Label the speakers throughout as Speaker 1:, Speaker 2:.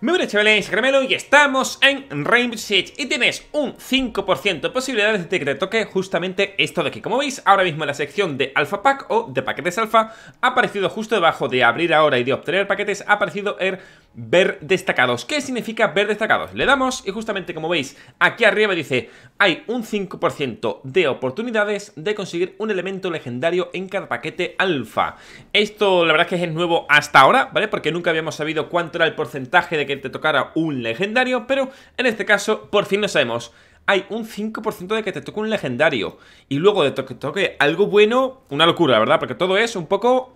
Speaker 1: Muy buenas chavales, Cremelo y estamos en Rainbow Six y tienes un 5% de posibilidades de que te toque justamente esto de aquí Como veis, ahora mismo en la sección de Alpha Pack o de paquetes alfa ha aparecido justo debajo de abrir ahora y de obtener paquetes ha aparecido el ver destacados. ¿Qué significa ver destacados? Le damos y justamente como veis aquí arriba dice hay un 5% de oportunidades de conseguir un elemento legendario en cada paquete alfa. Esto la verdad es que es nuevo hasta ahora, ¿vale? Porque nunca habíamos sabido cuánto era el porcentaje de que te tocara un legendario, pero en este caso por fin lo sabemos hay un 5% de que te toque un legendario. Y luego de que toque algo bueno, una locura, verdad, porque todo es un poco...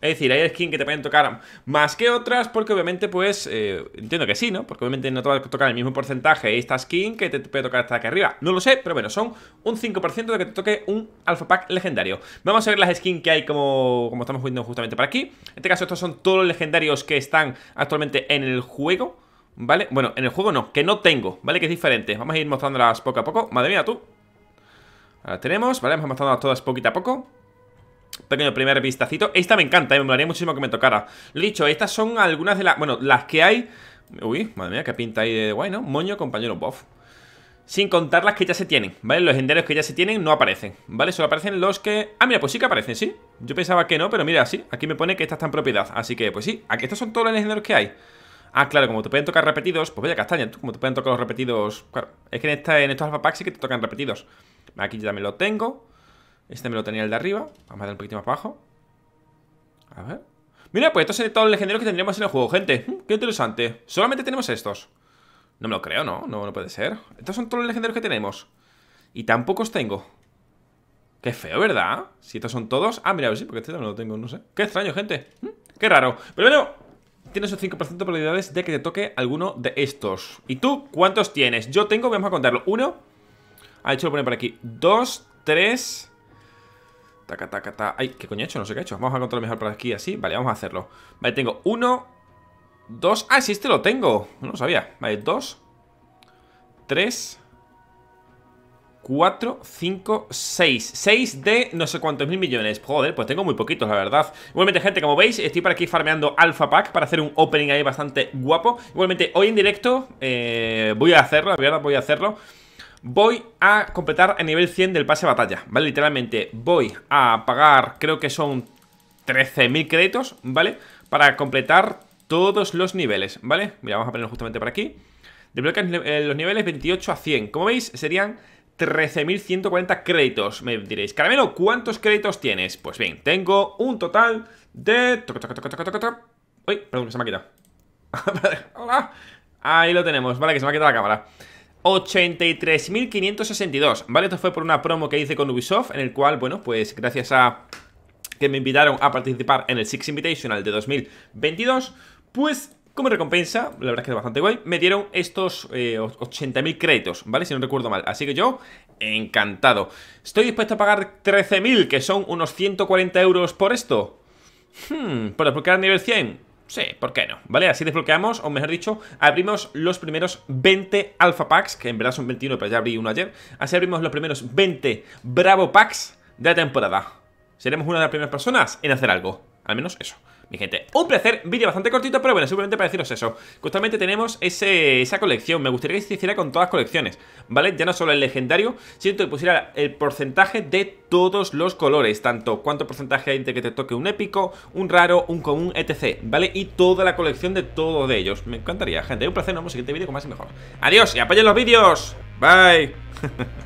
Speaker 1: es decir, hay skins que te pueden tocar más que otras, porque obviamente, pues, eh, entiendo que sí, ¿no? Porque obviamente no te va a tocar el mismo porcentaje esta skin que te puede tocar hasta aquí arriba. No lo sé, pero bueno, son un 5% de que te toque un Alpha Pack legendario. Vamos a ver las skins que hay como, como estamos viendo justamente para aquí. En este caso, estos son todos los legendarios que están actualmente en el juego. ¿Vale? Bueno, en el juego no, que no tengo, ¿vale? Que es diferente Vamos a ir mostrándolas poco a poco Madre mía, tú Ahora tenemos, ¿vale? Vamos a mostrándolas todas poquito a poco Pequeño primer vistacito Esta me encanta, ¿eh? me molaría muchísimo que me tocara dicho, estas son algunas de las... Bueno, las que hay... Uy, madre mía, qué pinta ahí de guay, ¿no? Moño, compañero, buff sin contar las que ya se tienen, ¿vale? Los legendarios que ya se tienen no aparecen, ¿vale? Solo aparecen los que... Ah, mira, pues sí que aparecen, ¿sí? Yo pensaba que no, pero mira, sí, aquí me pone que esta está en propiedad Así que, pues sí, aquí estos son todos los legendarios que hay Ah, claro, como te pueden tocar repetidos, pues vaya castaña, tú como te pueden tocar los repetidos. Claro, es que en, estos alfa packs sí que te tocan repetidos. Aquí ya me lo tengo. Este me lo tenía el de arriba. Vamos a dar un poquito más abajo. A ver. Mira, pues estos son todos los legendarios que tendríamos en el juego, gente. Hmm, qué interesante. Solamente tenemos estos. No me lo creo, ¿no? No, no puede ser. Estos son todos los legendarios que tenemos. Y tampoco os tengo. Qué feo, ¿verdad? Si estos son todos... Ah, mira, sí, porque este también lo tengo, no sé. Qué extraño, gente. Hmm, qué raro. Pero bueno, tienes un 5% de probabilidades de que te toque alguno de estos. ¿Y tú cuántos tienes? Yo tengo, vamos a contarlo. Uno. Ah, hecho lo pone por aquí. Dos, tres. Taca, taca, taca. Ay, ¿qué coño he hecho? No sé qué he hecho. Vamos a contarlo mejor por aquí, así. Vale, vamos a hacerlo. Vale, tengo uno, dos. Ah, sí, este lo tengo. No lo sabía. Vale, dos, tres. 4, 5, 6 6 de no sé cuántos mil millones Joder, pues tengo muy poquitos, la verdad Igualmente, gente, como veis, estoy por aquí farmeando Alpha Pack Para hacer un opening ahí bastante guapo Igualmente, hoy en directo eh, Voy a hacerlo, verdad, voy a hacerlo Voy a completar el nivel 100 del pase de batalla, ¿vale? Literalmente voy a pagar, creo que son 13.000 créditos, ¿vale? Para completar todos los niveles, ¿vale? Mira, vamos a ponerlo justamente por aquí Desbloquean los niveles 28 a 100 Como veis, serían 13.140 créditos. Me diréis, Caramelo, ¿cuántos créditos tienes? Pues bien, tengo un total de... Uy, perdón, se me ha quitado. Ahí lo tenemos, vale, que se me ha quitado la cámara. 83.562, ¿vale? Esto fue por una promo que hice con Ubisoft, en el cual, bueno, pues gracias a que me invitaron a participar en el Six Invitational de 2022, pues como recompensa, la verdad es que es bastante guay, me dieron estos 80.000 eh, créditos, ¿vale? Si no recuerdo mal. Así que yo, encantado. ¿Estoy dispuesto a pagar 13.000, que son unos 140 euros por esto? Hmm, ¿por desbloquear nivel 100? Sí, ¿por qué no? ¿Vale? Así desbloqueamos, o mejor dicho, abrimos los primeros 20 Alpha Packs, que en verdad son 21, pero ya abrí uno ayer. Así abrimos los primeros 20 Bravo Packs de la temporada. Seremos una de las primeras personas en hacer algo. Al menos eso mi gente Un placer, vídeo bastante cortito, pero bueno, simplemente para deciros eso Justamente tenemos ese, esa colección Me gustaría que se hiciera con todas las colecciones ¿Vale? Ya no solo el legendario, sino que pusiera el porcentaje de todos los colores Tanto cuánto porcentaje hay de que te toque un épico, un raro, un común, etc ¿Vale? Y toda la colección de todos de ellos Me encantaría, gente, un placer, nos vemos en el siguiente vídeo con más y mejor Adiós y apoyen los vídeos Bye